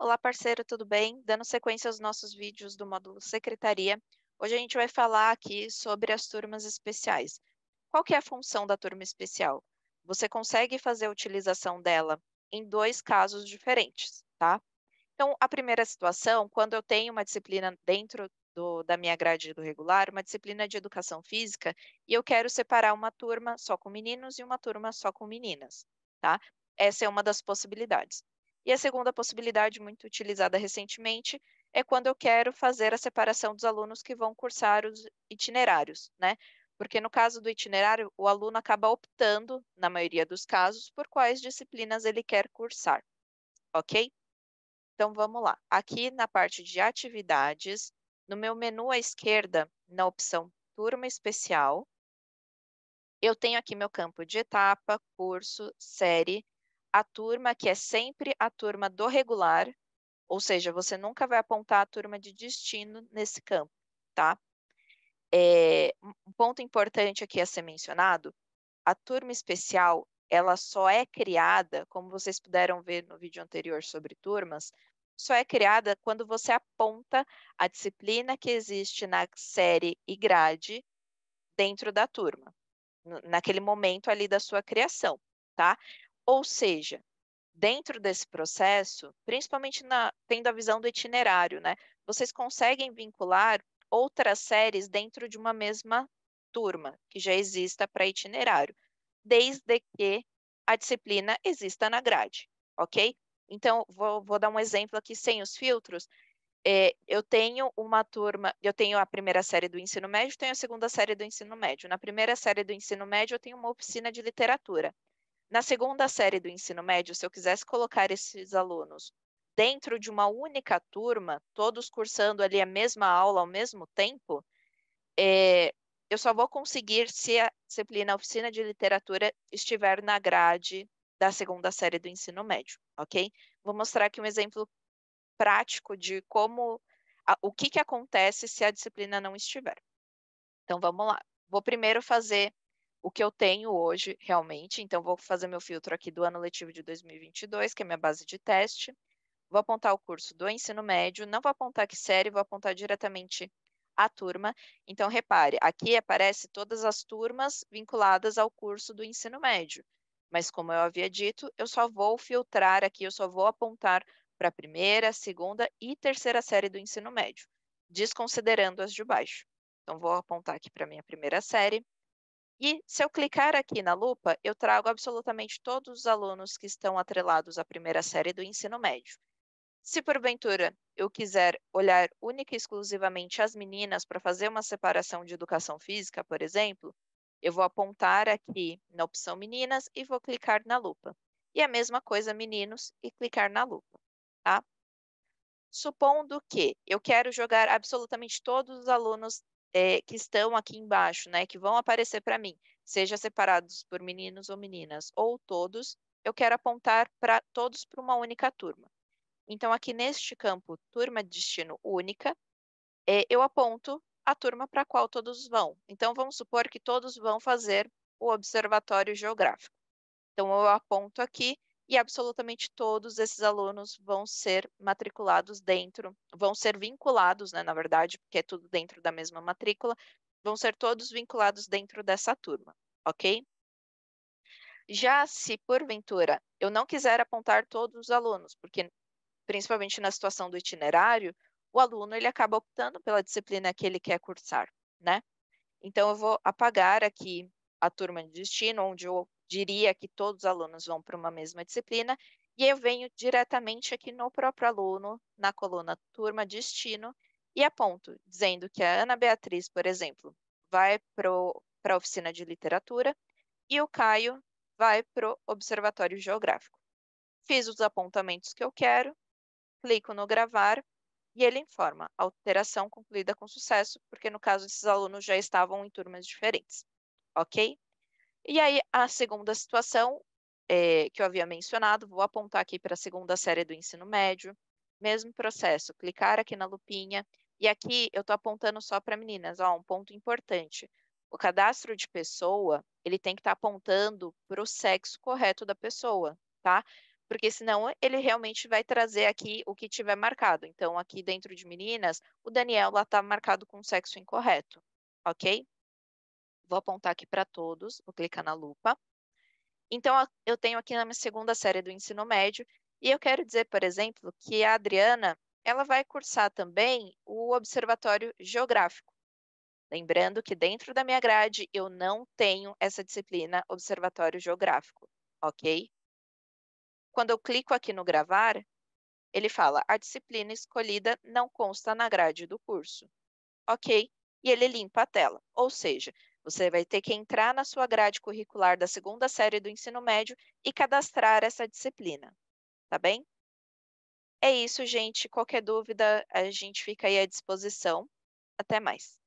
Olá, parceiro, tudo bem? Dando sequência aos nossos vídeos do módulo Secretaria, hoje a gente vai falar aqui sobre as turmas especiais. Qual que é a função da turma especial? Você consegue fazer a utilização dela em dois casos diferentes, tá? Então, a primeira situação, quando eu tenho uma disciplina dentro do, da minha grade do regular, uma disciplina de educação física, e eu quero separar uma turma só com meninos e uma turma só com meninas, tá? Essa é uma das possibilidades. E a segunda possibilidade, muito utilizada recentemente, é quando eu quero fazer a separação dos alunos que vão cursar os itinerários, né? Porque no caso do itinerário, o aluno acaba optando, na maioria dos casos, por quais disciplinas ele quer cursar, ok? Então vamos lá. Aqui na parte de atividades, no meu menu à esquerda, na opção Turma Especial, eu tenho aqui meu campo de etapa, curso, série a turma que é sempre a turma do regular, ou seja, você nunca vai apontar a turma de destino nesse campo, tá? É, um ponto importante aqui a ser mencionado, a turma especial, ela só é criada, como vocês puderam ver no vídeo anterior sobre turmas, só é criada quando você aponta a disciplina que existe na série e grade dentro da turma, naquele momento ali da sua criação, tá? Ou seja, dentro desse processo, principalmente na, tendo a visão do itinerário, né, vocês conseguem vincular outras séries dentro de uma mesma turma que já exista para itinerário, desde que a disciplina exista na grade, ok? Então, vou, vou dar um exemplo aqui sem os filtros. É, eu tenho uma turma, eu tenho a primeira série do ensino médio, tenho a segunda série do ensino médio. Na primeira série do ensino médio, eu tenho uma oficina de literatura. Na segunda série do ensino médio, se eu quisesse colocar esses alunos dentro de uma única turma, todos cursando ali a mesma aula ao mesmo tempo, é, eu só vou conseguir se a disciplina oficina de literatura estiver na grade da segunda série do ensino médio, ok? Vou mostrar aqui um exemplo prático de como, a, o que, que acontece se a disciplina não estiver. Então, vamos lá. Vou primeiro fazer o que eu tenho hoje realmente. Então, vou fazer meu filtro aqui do ano letivo de 2022, que é minha base de teste. Vou apontar o curso do ensino médio, não vou apontar que série, vou apontar diretamente a turma. Então, repare, aqui aparece todas as turmas vinculadas ao curso do ensino médio. Mas, como eu havia dito, eu só vou filtrar aqui, eu só vou apontar para a primeira, segunda e terceira série do ensino médio, desconsiderando as de baixo. Então, vou apontar aqui para a minha primeira série, e se eu clicar aqui na lupa, eu trago absolutamente todos os alunos que estão atrelados à primeira série do ensino médio. Se porventura eu quiser olhar única e exclusivamente as meninas para fazer uma separação de educação física, por exemplo, eu vou apontar aqui na opção meninas e vou clicar na lupa. E a mesma coisa meninos e clicar na lupa, tá? Supondo que eu quero jogar absolutamente todos os alunos é, que estão aqui embaixo, né, que vão aparecer para mim, seja separados por meninos ou meninas, ou todos, eu quero apontar para todos para uma única turma. Então, aqui neste campo, turma de destino única, é, eu aponto a turma para a qual todos vão. Então, vamos supor que todos vão fazer o observatório geográfico. Então, eu aponto aqui e absolutamente todos esses alunos vão ser matriculados dentro, vão ser vinculados, né, na verdade, porque é tudo dentro da mesma matrícula, vão ser todos vinculados dentro dessa turma, ok? Já se, porventura, eu não quiser apontar todos os alunos, porque principalmente na situação do itinerário, o aluno ele acaba optando pela disciplina que ele quer cursar, né? Então, eu vou apagar aqui a turma de destino, onde eu diria que todos os alunos vão para uma mesma disciplina, e eu venho diretamente aqui no próprio aluno, na coluna Turma Destino, e aponto, dizendo que a Ana Beatriz, por exemplo, vai para a oficina de literatura e o Caio vai para o Observatório Geográfico. Fiz os apontamentos que eu quero, clico no gravar e ele informa alteração concluída com sucesso, porque no caso esses alunos já estavam em turmas diferentes. Ok? E aí, a segunda situação é, que eu havia mencionado, vou apontar aqui para a segunda série do ensino médio, mesmo processo, clicar aqui na lupinha, e aqui eu estou apontando só para meninas, ó, um ponto importante. O cadastro de pessoa, ele tem que estar tá apontando para o sexo correto da pessoa, tá? Porque senão ele realmente vai trazer aqui o que tiver marcado. Então, aqui dentro de meninas, o Daniel lá está marcado com sexo incorreto, ok? Vou apontar aqui para todos, vou clicar na lupa. Então, eu tenho aqui na minha segunda série do ensino médio, e eu quero dizer, por exemplo, que a Adriana ela vai cursar também o Observatório Geográfico. Lembrando que dentro da minha grade eu não tenho essa disciplina Observatório Geográfico, ok? Quando eu clico aqui no gravar, ele fala a disciplina escolhida não consta na grade do curso, ok? E ele limpa a tela, ou seja, você vai ter que entrar na sua grade curricular da segunda série do ensino médio e cadastrar essa disciplina, tá bem? É isso, gente. Qualquer dúvida, a gente fica aí à disposição. Até mais.